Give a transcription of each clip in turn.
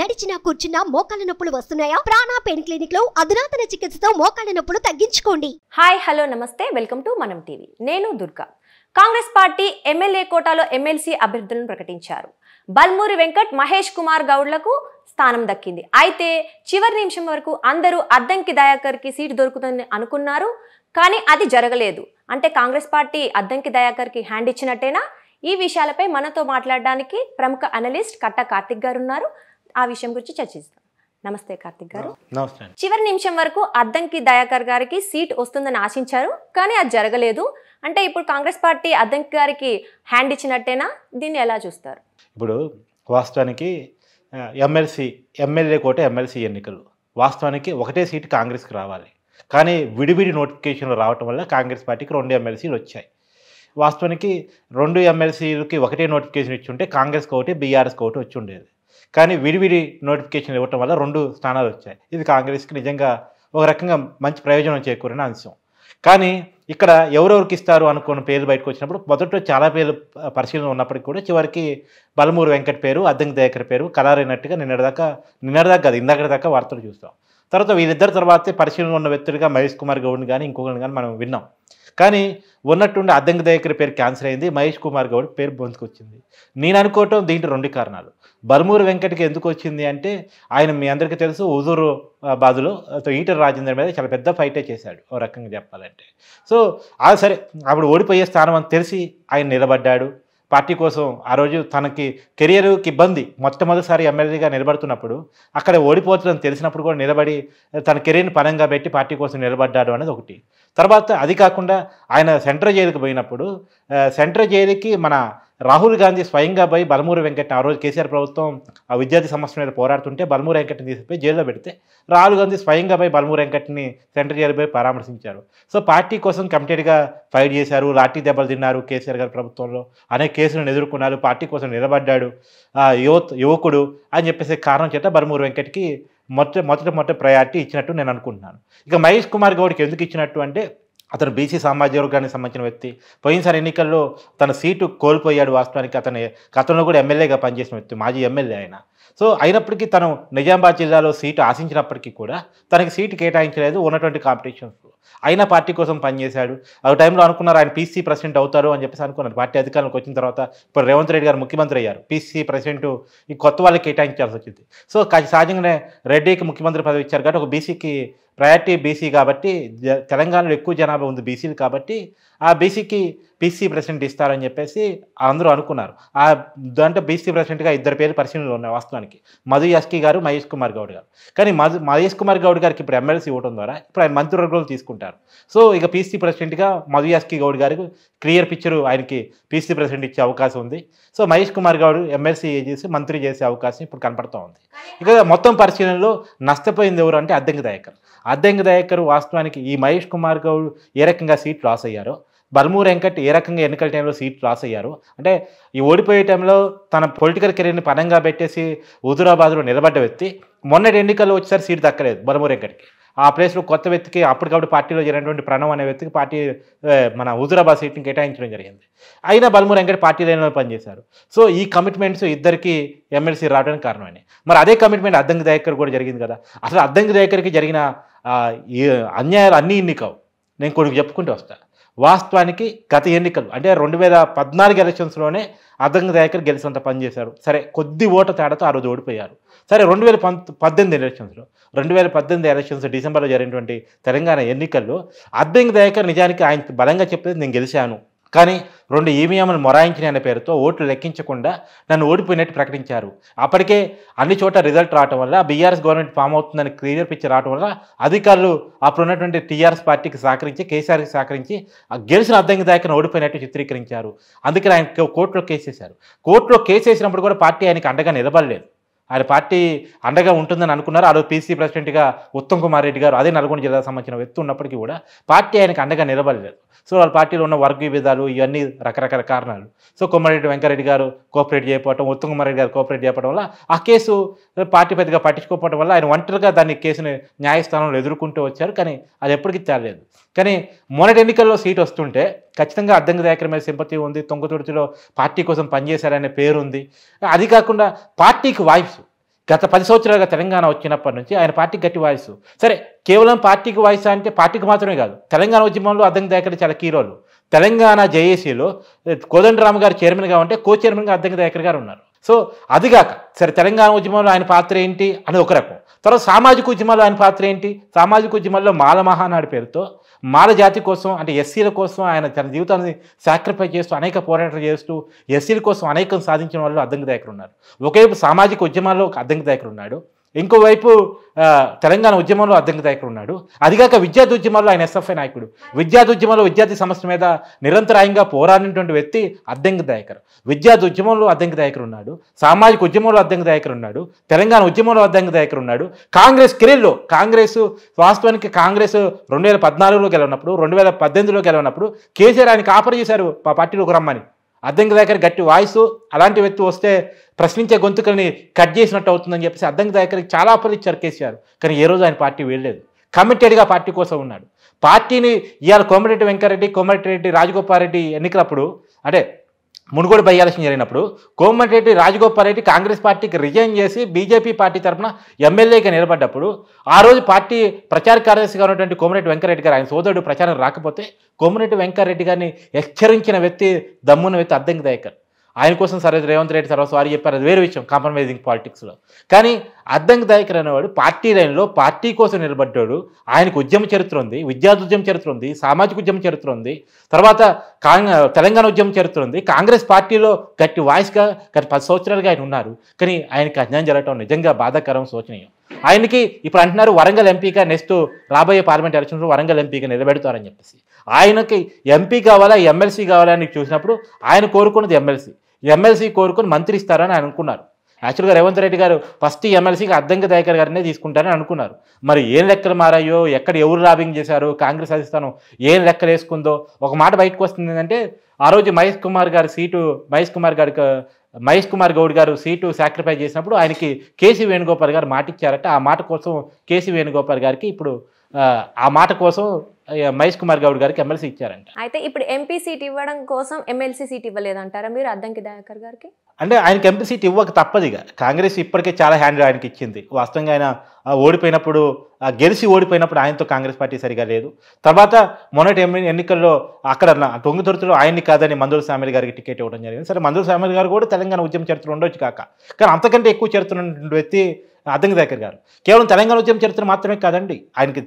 నడిచినా కూర్చున్నా మోకాళ్ళ నొప్పులు వస్తున్నాయా ప్రాణా పెయిన్ క్లినిక్ లో అధునాతన చికిత్సతో మోకాళ్ళ నొప్పులు తగ్గించుకోండి హాయ్ హలో నమస్తే వెల్కమ్ టు మనం టీవీ నేను దుర్గా కాంగ్రెస్ పార్టీ ఎమ్మెల్యే కోటాలో ఎమ్మెల్సీ అభ్యర్థులను ప్రకటించారు బల్మూరి వెంకట్ మహేష్ కుమార్ గౌడ్లకు స్థానం దక్కింది అయితే చివరి నిమిషం వరకు అందరూ అద్దంకి దయాకర్కి సీటు దొరుకుతుందని అనుకున్నారు కానీ అది జరగలేదు అంటే కాంగ్రెస్ పార్టీ అద్దంకి దయాకర్కి హ్యాండ్ ఇచ్చినట్టేనా ఈ విషయాలపై మనతో మాట్లాడడానికి ప్రముఖ అనలిస్ట్ కట్ట కార్తిక్ గారు ఉన్నారు ఆ విషయం గురించి చర్చిస్తాం నమస్తే కార్తిక్ గారు చివరి నిమిషం వరకు అద్దంకి దయాకర్ గారికి సీట్ వస్తుందని ఆశించారు కానీ అది జరగలేదు అంటే ఇప్పుడు కాంగ్రెస్ పార్టీ అద్దంకి గారికి హ్యాండ్ ఇచ్చినట్టేనా దీన్ని ఎలా చూస్తారు ఇప్పుడు వాస్తవానికి ఎమ్మెల్సీ ఎమ్మెల్యే కోట ఎమ్మెల్సీ ఎన్నికలు వాస్తవానికి ఒకటే సీట్ కాంగ్రెస్కి రావాలి కానీ విడివిడి నోటిఫికేషన్లు రావటం వల్ల కాంగ్రెస్ పార్టీకి రెండు ఎమ్మెల్సీలు వచ్చాయి వాస్తవానికి రెండు ఎమ్మెల్సీలకి ఒకటే నోటిఫికేషన్ ఇచ్చి ఉంటే కాంగ్రెస్కి ఒకటి బీఆర్ఎస్కి ఒకటి వచ్చి ఉండేది కానీ విడివిడి నోటిఫికేషన్లు ఇవ్వటం వల్ల రెండు స్థానాలు వచ్చాయి ఇది కాంగ్రెస్కి నిజంగా ఒక రకంగా మంచి ప్రయోజనం చేకూరిన అంశం కానీ ఇక్కడ ఎవరెవరికి ఇస్తారు అనుకున్న పేర్లు బయటకు వచ్చినప్పుడు మొదట్లో చాలా పేర్లు పరిశీలన ఉన్నప్పటికీ కూడా చివరికి బలమూరు వెంకట్ పేరు అద్దంకి దయాకర్ పేరు కలారైనట్టుగా నిన్నటిదాకా నిన్నటిదాకా కాదు ఇందాక దాకా వార్తలు చూస్తాం తర్వాత వీళ్ళిద్దరి తర్వాతే పరిశీలన ఉన్న వ్యక్తులుగా మహేష్ కుమార్ గౌడ్ని కానీ ఇంకొకరిని కానీ మనం విన్నాం కానీ ఉన్నట్టుండి అద్దంకి దగ్గర పేరు క్యాన్సిల్ అయింది మహేష్ కుమార్ గౌడ్ పేరు వచ్చింది నేను అనుకోవటం దీంట్లో రెండు కారణాలు బరుమూరు వెంకట్కి ఎందుకు వచ్చింది అంటే ఆయన మీ అందరికీ తెలుసు ఉదూరు బాధలో ఈటర్ రాజేందర్ మీద చాలా పెద్ద ఫైటే చేశాడు ఓ రకంగా చెప్పాలంటే సో ఆ సరే అప్పుడు ఓడిపోయే స్థానం అని తెలిసి ఆయన నిలబడ్డాడు పార్టీ కోసం ఆ రోజు తనకి కెరియర్కి ఇబ్బంది మొట్టమొదటిసారి ఎమ్మెల్యేగా నిలబడుతున్నప్పుడు అక్కడ ఓడిపోతుందని తెలిసినప్పుడు కూడా నిలబడి తన కెరీర్ని పరంగా పెట్టి పార్టీ కోసం నిలబడ్డాడు అనేది ఒకటి తర్వాత అది కాకుండా ఆయన సెంట్రల్ జైలుకి పోయినప్పుడు సెంట్రల్ జైలుకి మన రాహుల్ గాంధీ స్వయంగా పోయి బలమూరి వెంకటని ఆ రోజు కేసీఆర్ ప్రభుత్వం ఆ విద్యార్థి సమస్య మీద పోరాడుతుంటే బలమూరి వెంకటని తీసుకుపోయి జైల్లో పెడితే రాహుల్ గాంధీ స్వయంగా పోయి బలమూరి వెంకటని సెంట్రల్ జైలు పోయి పరామర్శించారు సో పార్టీ కోసం కమిటెడ్గా ఫైట్ చేశారు లాఠీ దెబ్బలు తిన్నారు కేసీఆర్ గారి ప్రభుత్వంలో అనేక కేసులను ఎదుర్కొన్నారు పార్టీ కోసం నిలబడ్డాడు యువత్ యువకుడు అని చెప్పేసి కారణం చేత బలమూరి వెంకట్కి మొదట మొదట మొదట ప్రయారిటీ ఇచ్చినట్టు నేను అనుకుంటున్నాను ఇక మహేష్ కుమార్ గౌడ్కి ఎందుకు ఇచ్చినట్టు అంటే అతను బీసీ సామాజిక వర్గానికి సంబంధించిన వ్యక్తి పోయినసారి ఎన్నికల్లో తన సీటు కోల్పోయాడు వాస్తవానికి అతని గతంలో కూడా ఎమ్మెల్యేగా పనిచేసిన వ్యక్తి మాజీ ఎమ్మెల్యే ఆయన సో అయినప్పటికీ తను నిజామాబాద్ జిల్లాలో సీటు ఆశించినప్పటికీ కూడా తనకి సీటు కేటాయించలేదు ఉన్నటువంటి కాంపిటీషన్స్ అయినా పార్టీ కోసం పనిచేశాడు ఆ టైంలో అనుకున్నారు ఆయన పీసీ ప్రెసిడెంట్ అవుతారు అని చెప్పేసి అనుకున్నారు పార్టీ అధికారంలోకి వచ్చిన తర్వాత ఇప్పుడు రేవంత్ రెడ్డి గారు ముఖ్యమంత్రి అయ్యారు పీసీ ప్రెసిడెంట్ ఈ కొత్త వాళ్ళకి కేటాయించాల్సి వచ్చింది సో సహజంగానే రెడ్డికి ముఖ్యమంత్రి పదవి ఇచ్చారు కాబట్టి ఒక బీసీకి ప్రయారిటీ బీసీ కాబట్టి తెలంగాణలో ఎక్కువ జనాభా ఉంది బీసీలు కాబట్టి ఆ బీసీకి బీసీ ప్రెసిడెంట్ ఇస్తారని చెప్పేసి అందరూ అనుకున్నారు ఆ దాంట్లో బీసీ ప్రెసిడెంట్గా ఇద్దరు పేరు పరిశీలనలు ఉన్నాయి వాస్తవానికి మధు యాస్కి గారు మహేష్ కుమార్ గౌడ్ గారు కానీ మధు మహేష్ కుమార్ గౌడ్ గారికి ఇప్పుడు ఎమ్మెల్సీ ఇవ్వడం ద్వారా ఇప్పుడు ఆయన మంత్రివర్గంలో తీసుకుంటారు సో ఇక పీసీ ప్రెసిడెంట్గా మధు యాస్కి గౌడ్ గారికి క్లియర్ పిక్చర్ ఆయనకి పీసీ ప్రెసిడెంట్ ఇచ్చే అవకాశం ఉంది సో మహేష్ కుమార్ గౌడ్ ఎమ్మెల్సీ చేసి మంత్రి చేసే అవకాశం ఇప్పుడు కనపడుతూ ఉంది ఇక మొత్తం పరిశీలనలో నష్టపోయింది ఎవరు అంటే అద్దంకి దయాకర్ అద్దెంగ దయాకర్ వాస్తవానికి ఈ మహేష్ కుమార్ గౌడ్ ఏ రకంగా సీట్ లాస్ అయ్యారో బర్మూ వెంకట్ ఏ రకంగా ఎన్నికల టైంలో సీట్ లాస్ అయ్యారు అంటే ఈ ఓడిపోయే టైంలో తన పొలిటికల్ కెరీర్ని పనంగా పెట్టేసి హుజురాబాద్లో నిలబడ్డ వ్యక్తి మొన్నటి ఎన్నికల్లో వచ్చేసరి సీట్ దక్కలేదు బర్మూ వెంకట్కి ఆ ప్లేస్లో కొత్త వ్యక్తికి అప్పటికప్పుడు పార్టీలో జరిగినటువంటి ప్రణవ్ అనే వ్యక్తికి పార్టీ మన హుజురాబాద్ సీట్ని కేటాయించడం జరిగింది అయినా బల్మూర్ వెంకట పార్టీ లేని వాళ్ళు పనిచేశారు సో ఈ కమిట్మెంట్స్ ఇద్దరికి ఎమ్మెల్సీ రావడానికి కారణమని మరి అదే కమిట్మెంట్ అద్దంకి దయకర్ కూడా జరిగింది కదా అసలు అద్దంకి దయకర్కి జరిగిన అన్యాయాలు అన్నీ ఇన్ని కావు నేను కొడుకు చెప్పుకుంటూ వస్తాను వాస్తవానికి గత ఎన్నికలు అంటే రెండు వేల పద్నాలుగు ఎలక్షన్స్లోనే అదంగ దయాకర్ గెలిచినంత పనిచేశారు సరే కొద్ది ఓట తేడాతో ఆ రోజు ఓడిపోయారు సరే రెండు వేల పద్దెనిమిది ఎలక్షన్స్లో రెండు వేల పద్దెనిమిది ఎలక్షన్స్ డిసెంబర్లో జరిగినటువంటి తెలంగాణ ఎన్నికల్లో అద్దంకి దయాకర్ నిజానికి ఆయన బలంగా చెప్పేది నేను గెలిచాను కానీ రెండు ఈవీఎంలు మొరాయించిన అనే పేరుతో ఓట్లు లెక్కించకుండా నన్ను ఓడిపోయినట్టు ప్రకటించారు అప్పటికే అన్ని చోట్ల రిజల్ట్ రావడం వల్ల బీఆర్ఎస్ గవర్నమెంట్ ఫామ్ అవుతుందని క్లియర్ పిచ్చి రావడం వల్ల అధికారులు అప్పుడు ఉన్నటువంటి టీఆర్ఎస్ పార్టీకి సహకరించి కేసీఆర్కి సహకరించి గెలిచిన అద్దంకి దాకా ఓడిపోయినట్టు చిత్రీకరించారు అందుకని ఆయన కోర్టులో కేసేశారు కోర్టులో కేసు వేసినప్పుడు కూడా పార్టీ ఆయనకి అండగా నిలబడలేదు ఆయన పార్టీ అండగా ఉంటుందని అనుకున్నారు ఆ రోజు పీసీ ప్రెసిడెంట్గా ఉత్తమ్ కుమార్ రెడ్డి గారు అదే నల్గొండ జిల్లాకు సంబంధించిన వ్యక్తి ఉన్నప్పటికీ కూడా పార్టీ ఆయనకు అండగా నిలబడలేదు సో వాళ్ళ పార్టీలో ఉన్న వర్గ విభేదాలు ఇవన్నీ రకరకాల కారణాలు సో కొమ్మారెడ్డి వెంకరెడ్డి గారు కోఆపరేట్ చేయకపోవటం ఉత్తమ్ కుమార్ రెడ్డి గారు కోఆపరేట్ చేయడం వల్ల ఆ కేసు పార్టీ పెద్దగా పట్టించుకోకపోవడం వల్ల ఆయన ఒంటరిగా దాన్ని కేసుని న్యాయస్థానంలో ఎదుర్కొంటూ వచ్చారు కానీ అది ఎప్పటికీ తేలేదు కానీ మొన్నటి ఎన్నికల్లో సీట్ వస్తుంటే ఖచ్చితంగా అర్థం దయాకర్ మీద సింపతి ఉంది తొంగతుడితిలో పార్టీ కోసం పనిచేశారనే పేరు ఉంది అది కాకుండా పార్టీకి వాయిస్ గత పది సంవత్సరాలుగా తెలంగాణ వచ్చినప్పటి నుంచి ఆయన పార్టీకి గట్టి వాయిస్ సరే కేవలం పార్టీకి వాయిస్ అంటే పార్టీకి మాత్రమే కాదు తెలంగాణ ఉద్యమంలో అర్థం దాఖలు చాలా కీరోలు తెలంగాణ జేఏసీలో కోదండరామ్ గారు చైర్మన్గా ఉంటే కో చైర్మన్గా అర్థం దాఖలు గారు ఉన్నారు సో అదిగాక సరే తెలంగాణ ఉద్యమంలో ఆయన పాత్ర ఏంటి అని ఒక రకం తర్వాత సామాజిక ఉద్యమాల్లో ఆయన పాత్ర ఏంటి సామాజిక ఉద్యమాల్లో మాల మహానాడు పేరుతో మాల జాతి కోసం అంటే ఎస్సీల కోసం ఆయన తన జీవితాన్ని సాక్రిఫై చేస్తూ అనేక పోరాటాలు చేస్తూ ఎస్సీల కోసం అనేకం సాధించిన వాళ్ళు అద్దంకి దాయకులు ఉన్నారు ఒకవైపు సామాజిక ఉద్యమాల్లో ఒక అద్దంకి దాయకులు ఉన్నాడు ఇంకోవైపు తెలంగాణ ఉద్యమంలో అద్దంకి నాయకుడు ఉన్నాడు అదిగాక విద్యార్థి ఉద్యమాల్లో ఆయన ఎస్ఎఫ్ఐ నాయకుడు విద్యార్థి ఉద్యమంలో విద్యార్థి సమస్య మీద నిరంతరాయంగా పోరాడినటువంటి వ్యక్తి అద్దంకి దాయకర్ విద్యార్థి ఉద్యమంలో అద్దంకి దాయకర్ ఉన్నాడు సామాజిక ఉద్యమంలో అద్దంకి దాయకర్ ఉన్నాడు తెలంగాణ ఉద్యమంలో అద్దంకి దాయకర్ ఉన్నాడు కాంగ్రెస్ కెరీర్లో కాంగ్రెస్ వాస్తవానికి కాంగ్రెస్ రెండు వేల పద్నాలుగులో గెలవనప్పుడు రెండు వేల పద్దెనిమిదిలో గెలవనప్పుడు కేసీఆర్ ఆయనకి ఆఫర్ చేశారు మా ఒక రమ్మని అద్దంకి దగ్గర గట్టి వాయిస్ అలాంటి వ్యక్తి వస్తే ప్రశ్నించే గొంతుకని కట్ చేసినట్టు అవుతుందని చెప్పేసి అద్దంకి దగ్గరికి చాలా పలు ఇచ్చారు కానీ ఏ రోజు ఆయన పార్టీ వెళ్ళలేదు కమిటెడ్గా పార్టీ కోసం ఉన్నాడు పార్టీని ఇవాళ కోమటిరెడ్డి వెంకరెడ్డి కోమటిరెడ్డి రాజగోపాల్ రెడ్డి ఎన్నికలప్పుడు అంటే మునుగోడు బై జరిగినప్పుడు కోమటిరెడ్డి రాజగోపాల్ రెడ్డి కాంగ్రెస్ పార్టీకి రిజైన్ చేసి బీజేపీ పార్టీ తరఫున ఎమ్మెల్యేగా నిలబడ్డప్పుడు ఆ రోజు పార్టీ ప్రచార కార్యదర్శిగా ఉన్నటువంటి కోమరెడ్డి వెంకరెడ్డి గారు ఆయన సోదరుడు ప్రచారం రాకపోతే కోమరెడ్డి వెంకరెడ్డి గారిని హెచ్చరించిన వ్యక్తి దమ్మున వ్యక్తి అర్థం దయకర్ ఆయన కోసం సరే రేవంత్ రెడ్డి సర్వ చెప్పారు అది వేరే విషయం కాంప్రమైజింగ్ పాలిటిక్స్లో కానీ అద్దంకి దాయకర్ అనేవాడు పార్టీ లైన్లో పార్టీ కోసం నిలబడ్డాడు ఆయనకు ఉద్యమ చరిత్ర ఉంది విద్యార్థి ఉద్యమ చరిత్ర ఉంది సామాజిక ఉద్యమ చరిత్ర ఉంది తర్వాత తెలంగాణ ఉద్యమ చరిత్ర ఉంది కాంగ్రెస్ పార్టీలో గట్టి వాయిస్గా గత పది సంవత్సరాలుగా ఆయన ఉన్నారు కానీ ఆయనకి అజ్ఞానం జరగటం నిజంగా బాధాకరం శోచనీయం ఆయనకి ఇప్పుడు అంటున్నారు వరంగల్ ఎంపీగా నెక్స్ట్ రాబోయే పార్లమెంట్ ఎలక్షన్లో వరంగల్ ఎంపీగా నిలబెడతారని చెప్పేసి ఆయనకి ఎంపీ కావాలా ఎమ్మెల్సీ కావాలా అని చూసినప్పుడు ఆయన కోరుకున్నది ఎమ్మెల్సీ ఎమ్మెల్సీ కోరుకుని మంత్రి ఇస్తారని అనుకున్నారు యాక్చువల్గా రేవంత్ రెడ్డి గారు ఫస్ట్ ఎమ్మెల్సీకి అద్దంకి దయకర్ గారినే తీసుకుంటారని అనుకున్నారు మరి ఏం లెక్కలు మారాయో ఎక్కడ ఎవరు లాబింగ్ చేశారు కాంగ్రెస్ అధిష్టానం ఏం లెక్కలు వేసుకుందో ఒక మాట బయటకు వస్తుంది ఏంటంటే ఆ రోజు మహేష్ కుమార్ గారి సీటు మహేష్ కుమార్ గారికి మహేష్ కుమార్ గౌడ్ గారు సీటు సాక్రిఫైస్ చేసినప్పుడు ఆయనకి కేసీ వేణుగోపాల్ గారు మాట ఇచ్చారట ఆ మాట కోసం కేసీ వేణుగోపాల్ గారికి ఇప్పుడు ఆ మాట కోసం మహేష్ కుమార్ గౌడ్ గారికి ఎమ్మెల్సీ ఇచ్చారంట అయితే ఇప్పుడు ఎంపీ సీట్ ఇవ్వడం కోసం ఎమ్మెల్సీ సీట్ ఇవ్వలేదంటారా మీరు అద్దంకి దయాకర్ గారికి అంటే ఆయనకి ఎంపీ సీట్ ఇవ్వక ఇక కాంగ్రెస్ ఇప్పటికే చాలా హ్యాండ్ ఆయనకి ఇచ్చింది వాస్తవంగా ఆయన ఓడిపోయినప్పుడు గెలిచి ఓడిపోయినప్పుడు ఆయనతో కాంగ్రెస్ పార్టీ సరిగా లేదు తర్వాత మొన్నటి ఎన్నికల్లో అక్కడ తొంగి దొరుతులు ఆయన్ని కాదని మందూరు స్వామి గారికి టికెట్ ఇవ్వడం జరిగింది సరే మందుల స్వామి గారు కూడా తెలంగాణ ఉద్యమ చరిత్ర ఉండొచ్చు కాక కానీ అంతకంటే ఎక్కువ చరిత్ర వ్యక్తి అద్దంకి దగ్గర గారు కేవలం తెలంగాణ ఉద్యమ చరిత్ర మాత్రమే కాదండి ఆయనకి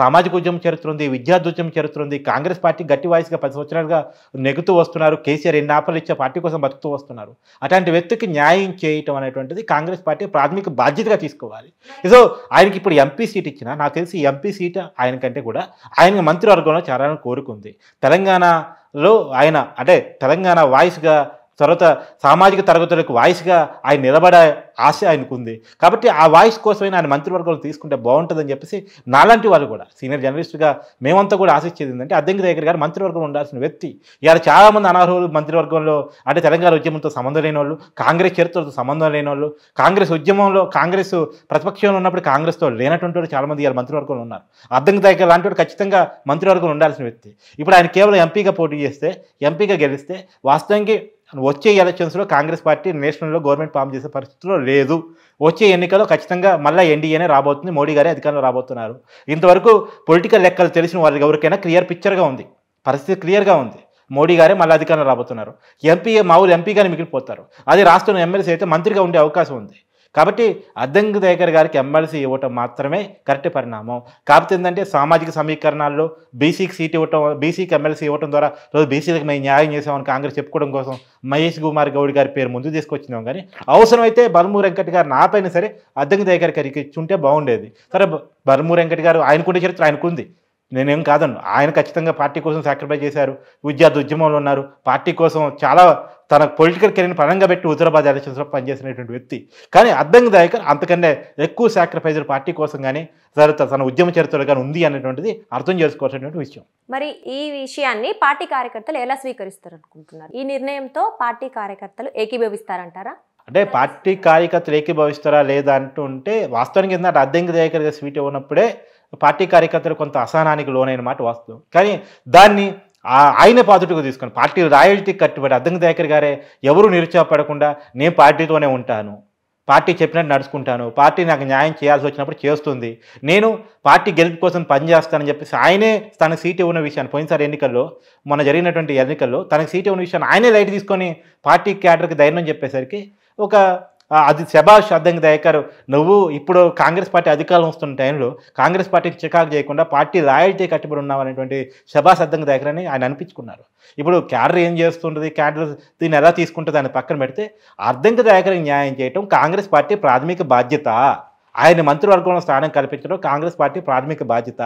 సామాజిక ఉద్యమ చరిత్ర ఉంది విద్యార్థి ఉద్యమ చరిత్ర ఉంది కాంగ్రెస్ పార్టీ గట్టి వాయిస్గా పది సంవత్సరాలుగా నెగుతూ వస్తున్నారు కేసీఆర్ ఎన్ని ఆఫర్లు ఇచ్చే పార్టీ కోసం బతుకుతూ వస్తున్నారు అటువంటి వ్యక్తికి న్యాయం చేయటం అనేటువంటిది కాంగ్రెస్ పార్టీ ప్రాథమిక బాధ్యతగా తీసుకోవాలి సో ఆయనకి ఇప్పుడు ఎంపీ సీట్ ఇచ్చినా నాకు తెలిసి ఎంపీ సీట్ ఆయన కంటే కూడా ఆయన మంత్రివర్గంలో చేరాలని కోరుకుంది తెలంగాణలో ఆయన అంటే తెలంగాణ వాయిస్గా తర్వాత సామాజిక తరగతులకు వాయిస్గా ఆయన నిలబడే ఆశ ఆయనకు ఉంది కాబట్టి ఆ వాయిస్ కోసమైనా ఆయన మంత్రివర్గంలో తీసుకుంటే బాగుంటుందని చెప్పేసి నాలాంటి వాళ్ళు కూడా సీనియర్ జర్నలిస్టుగా మేమంతా కూడా ఆశించేది ఏంటంటే అద్దెంకి దగ్గర గారు మంత్రివర్గం ఉండాల్సిన వ్యక్తి ఇలా చాలామంది అనర్హులు మంత్రివర్గంలో అంటే తెలంగాణ ఉద్యమంతో సంబంధం లేని వాళ్ళు కాంగ్రెస్ చరిత్రతో సంబంధం లేని వాళ్ళు కాంగ్రెస్ ఉద్యమంలో కాంగ్రెస్ ప్రతిపక్షంలో ఉన్నప్పుడు కాంగ్రెస్తో లేనటువంటి వాళ్ళు చాలామంది ఇవాళ మంత్రివర్గంలో ఉన్నారు అద్దెంకి దగ్గర లాంటి వాడు ఖచ్చితంగా మంత్రివర్గంలో ఉండాల్సిన వ్యక్తి ఇప్పుడు ఆయన కేవలం ఎంపీగా పోటీ చేస్తే ఎంపీగా గెలిస్తే వాస్తవానికి వచ్చే ఎలక్షన్స్లో కాంగ్రెస్ పార్టీ నేషనల్లో గవర్నమెంట్ ఫామ్ చేసే పరిస్థితిలో లేదు వచ్చే ఎన్నికల్లో ఖచ్చితంగా మళ్ళీ ఎన్డీఏనే రాబోతుంది మోడీ గారే అధికారంలో రాబోతున్నారు ఇంతవరకు పొలిటికల్ లెక్కలు తెలిసిన వాళ్ళకి ఎవరికైనా క్లియర్ పిక్చర్గా ఉంది పరిస్థితి క్లియర్గా ఉంది మోడీ గారే మళ్ళీ అధికారంలో రాబోతున్నారు ఎంపీ మావులు ఎంపీగానే మిగిలిపోతారు అదే రాష్ట్రంలో ఎమ్మెల్సీ అయితే మంత్రిగా ఉండే అవకాశం ఉంది కాబట్టి అద్దంకి దయాకర్ గారికి ఎమ్మెల్సీ ఇవ్వటం మాత్రమే కరెక్ట్ పరిణామం కాకపోతే ఏంటంటే సామాజిక సమీకరణాల్లో బీసీకి సీట్ ఇవ్వటం బీసీకి ఎమ్మెల్సీ ఇవ్వటం ద్వారా రోజు బీసీలకు మేము న్యాయం చేసామని కాంగ్రెస్ చెప్పుకోవడం కోసం మహేష్ కుమార్ గౌడ్ గారి పేరు ముందు తీసుకొచ్చినాం కానీ అవసరమైతే బర్మూ వెంకట్ గారు నాపైన సరే అద్దంకి దయాకర్ గారికి ఇచ్చుంటే బాగుండేది సరే బర్మూ వెంకట్ గారు ఆయనకుండే చరిత్ర ఆయనకుంది నేనేం కాదను ఆయన ఖచ్చితంగా పార్టీ కోసం సాక్రిఫైస్ చేశారు విద్యార్థి ఉద్యమంలో ఉన్నారు పార్టీ కోసం చాలా తన పొలిటికల్ కెరీర్ని పరంగా పెట్టి హుజరాబాద్ ఎలక్షన్స్లో పనిచేసినటువంటి వ్యక్తి కానీ అర్థందాయక అంతకంటే ఎక్కువ సాక్రిఫైజర్ పార్టీ కోసం కానీ తర్వాత తన ఉద్యమ చరిత్రలో కానీ ఉంది అనేటువంటిది అర్థం చేసుకోవాల్సినటువంటి విషయం మరి ఈ విషయాన్ని పార్టీ కార్యకర్తలు ఎలా స్వీకరిస్తారు అనుకుంటున్నారు ఈ నిర్ణయంతో పార్టీ కార్యకర్తలు ఏకీభవిస్తారంటారా అంటే పార్టీ కార్యకర్తలు ఏకీభవిస్తారా లేదా అంటూ ఉంటే వాస్తవానికి ఏంటంటే అద్దెంకి దాయకర్గా స్వీట్ ఉన్నప్పుడే పార్టీ కార్యకర్తలు కొంత అసహనానికి లోనైన మాట వాస్తవం కానీ దాన్ని ఆయన పాజిటివ్గా తీసుకుని పార్టీ రాయల్టీ కట్టుబడి అద్దంకి దగ్గర గారే ఎవరు నిరుత్సాహపడకుండా నేను పార్టీతోనే ఉంటాను పార్టీ చెప్పినట్టు నడుచుకుంటాను పార్టీ నాకు న్యాయం చేయాల్సి వచ్చినప్పుడు చేస్తుంది నేను పార్టీ గెలుపు కోసం పనిచేస్తానని చెప్పేసి ఆయనే తన సీటు ఉన్న విషయాన్ని పోయినసారి ఎన్నికల్లో మొన్న జరిగినటువంటి ఎన్నికల్లో తనకు సీటు ఉన్న విషయాన్ని ఆయనే లైట్ తీసుకొని పార్టీ క్యాడర్కి ధైర్యం చెప్పేసరికి ఒక అది శభాష్ అద్దంకి దయకారు నువ్వు ఇప్పుడు కాంగ్రెస్ పార్టీ అధికారం వస్తున్న టైంలో కాంగ్రెస్ పార్టీకి చికాకు చేయకుండా పార్టీ రాయల్టీ కట్టుబడి అనేటువంటి శభాష్ అద్దంకి దయకరని ఆయన అనిపించుకున్నారు ఇప్పుడు క్యాడర్ ఏం చేస్తుంటుంది క్యాడర్ దీన్ని ఎలా తీసుకుంటుంది అని పక్కన పెడితే అర్థంకి దయకరికి న్యాయం చేయటం కాంగ్రెస్ పార్టీ ప్రాథమిక బాధ్యత ఆయన మంత్రివర్గంలో స్థానం కల్పించడం కాంగ్రెస్ పార్టీ ప్రాథమిక బాధ్యత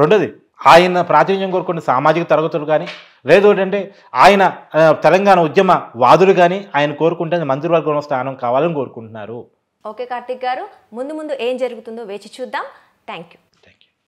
రెండోది ఆయన ప్రాతినిధ్యం కోరుకున్న సామాజిక తరగతులు కానీ లేదు ఏంటంటే ఆయన తెలంగాణ ఉద్యమ వాదులు కానీ ఆయన కోరుకుంటే మంత్రివర్గంలో స్థానం కావాలని కోరుకుంటున్నారు ఓకే కార్తిక్ గారు ముందు ముందు ఏం జరుగుతుందో వేచి చూద్దాం థ్యాంక్ యూ